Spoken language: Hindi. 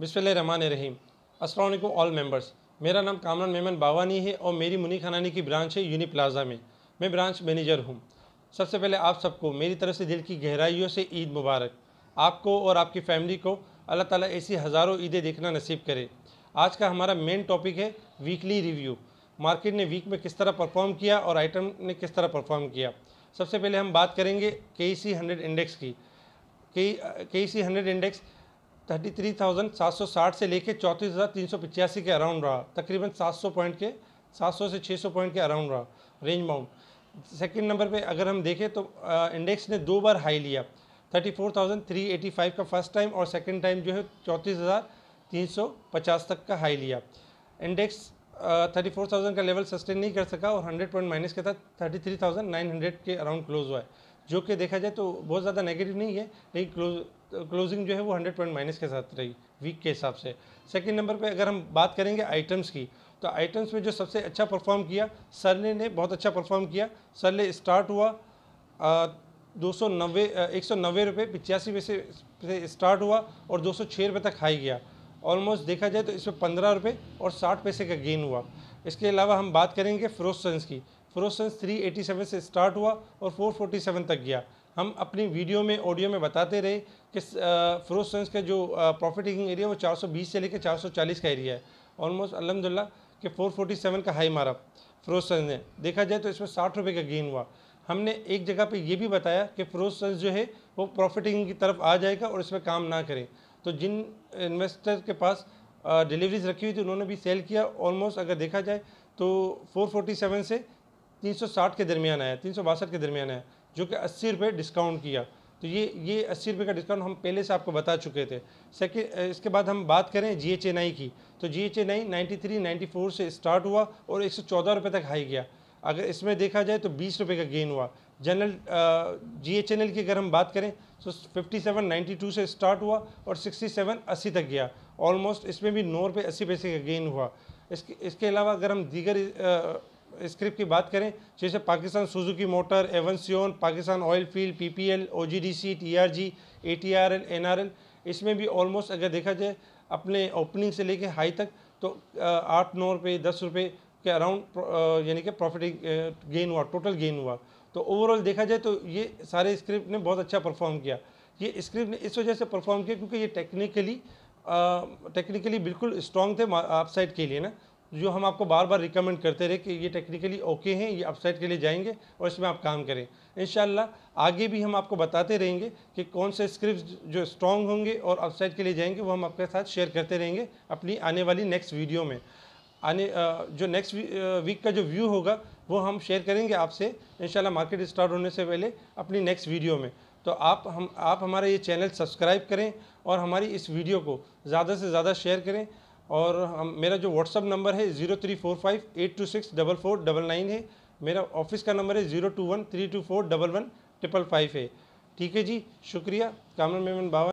रहमान रहीम अस्सलाम ऑल मेंबर्स मेरा नाम कामरान मेमन बावानी है और मेरी मुनी खानानी की ब्रांच है यूनी प्लाजा में मैं ब्रांच मैनेजर हूँ सबसे पहले आप सबको मेरी तरफ से दिल की गहराइयों से ईद मुबारक आपको और आपकी फैमिली को अल्लाह ताला ऐसी हज़ारों ईदें देखना नसीब करे आज का हमारा मेन टॉपिक है वीकली रिव्यू मार्केट ने वीक में किस तरह परफॉर्म किया और आइटम ने किस तरह परफॉर्म किया सबसे पहले हम बात करेंगे के सी हंड्रेड इंडेक्स की K C hundred index thirty three thousand सात सौ साठ से लेकर चौंतीस हज़ार तीन सौ पिचासी के अराउंड रहा तकरीबन सात सौ पॉइंट के सात सौ से छः सौ पॉइंट के अराउंड रहा रेंज बाउंड सेकेंड नंबर पर अगर हम देखें तो इंडेक्स ने दो बार हाई लिया thirty four thousand three eighty five का फर्स्ट टाइम और सेकेंड टाइम जो है चौंतीस हज़ार तीन सौ पचास तक का हाई लिया इंडेक्स थर्टी फोर थाउजेंड का लेवल सस्टेन नहीं कर सका और हंड्रेड पॉइंट माइनस के था thirty three thousand nine hundred के अराउंड क्लोज हुआ है जो कि देखा जाए तो बहुत ज़्यादा नेगेटिव नहीं है लेकिन क्लोज क्लोजिंग जो है वो 100 पॉइंट माइनस के साथ रही वीक के हिसाब से सेकंड नंबर पे अगर हम बात करेंगे आइटम्स की तो आइटम्स में जो सबसे अच्छा परफॉर्म किया सरले ने बहुत अच्छा परफॉर्म किया सरले स्टार्ट हुआ दो सौ नब्बे एक सौ नब्बे रुपये पिचासी में से स्टार्ट हुआ और दो सौ छः रुपये तक हाई गया ऑलमोस्ट देखा जाए तो इसमें पंद्रह रुपये और साठ पैसे का गेन हुआ इसके अलावा हम बात करेंगे फ्रोसन्स की फ्रोसन्स थ्री एटी सेवन से स्टार्ट हुआ और फोर फोर्टी सेवन तक गया हम अपनी वीडियो में ऑडियो में बताते रहे कि फिरोजगंज का जो प्रॉफिट टेकिंग एरिया वो 420 से लेकर 440 का एरिया है ऑलमोस्ट अलहमदिल्ला के 447 का हाई मारा सेंस ने देखा जाए तो इसमें साठ रुपये का गेन हुआ हमने एक जगह पे ये भी बताया कि फिरोजगंज जो है वो प्रॉफिटिंग की तरफ आ जाएगा और इसमें काम ना करें तो जिन इन्वेस्टर के पास डिलीवरीज रखी हुई थी उन्होंने भी सेल किया ऑलमोस्ट अगर देखा जाए तो 447 से 360 के दरमियान आया तीन के दरमियान आया जो कि अस्सी रुपये डिस्काउंट किया तो ये ये अस्सी रुपये का डिस्काउंट हम पहले से आपको बता चुके थे सेकेंड इसके बाद हम बात करें जी एच एन आई की तो G H N I ninety three ninety four से स्टार्ट हुआ और एक सौ चौदह रुपये तक हाई गया अगर इसमें देखा जाए तो बीस रुपये का गेन हुआ General G H N L की अगर हम बात करें तो फिफ्टी सेवन नाइन्टी टू से स्टार्ट हुआ और सिक्सटी सेवन अस्सी तक गया ऑलमोस्ट इसमें भी नौ रुपये अस्सी पैसे का गेन हुआ इसके इसके अलावा अगर हम दीगर स्क्रिप्ट की बात करें जैसे Pakistan Suzuki Motor Avanceon Pakistan Oil Field PPL OGDC TRG ATRL NRL इसमें भी ऑलमोस्ट अगर देखा जाए अपने ओपनिंग से लेके हाई तक तो आठ नौ रुपये दस रुपये के अराउंड यानी कि प्रॉफिट गेन हुआ टोटल गेन हुआ तो ओवरऑल देखा जाए तो ये सारे स्क्रिप्ट ने बहुत अच्छा परफॉर्म किया ये स्क्रिप्ट ने इस वजह से परफॉर्म किया क्योंकि ये टेक्निकली टेक्निकली बिल्कुल स्ट्रॉन्ग थे अपसाइड के लिए ना जो हम आपको बार बार रिकमेंड करते रहे कि ये टेक्निकली ओके हैं ये अपसाइड के लिए जाएंगे और इसमें आप काम करें इन आगे भी हम आपको बताते रहेंगे कि कौन से स्क्रिप्ट जो स्ट्रॉन्ग होंगे और अपसाइड के लिए जाएंगे वो हम आपके साथ शेयर करते रहेंगे अपनी आने वाली नेक्स्ट वीडियो में आने जो नेक्स्ट वीक का जो व्यू होगा वो हम शेयर करेंगे आपसे इन मार्केट स्टार्ट होने से पहले अपनी नेक्स्ट वीडियो में तो आप हम आप हमारा ये चैनल सब्सक्राइब करें और हमारी इस वीडियो को ज़्यादा से ज़्यादा शेयर करें और हम मेरा जो व्हाट्सअप नंबर है zero three four five eight two six double four double nine है मेरा ऑफिस का नंबर है zero two one three two four double one triple five है ठीक है जी शुक्रिया कामर मेमन बाबा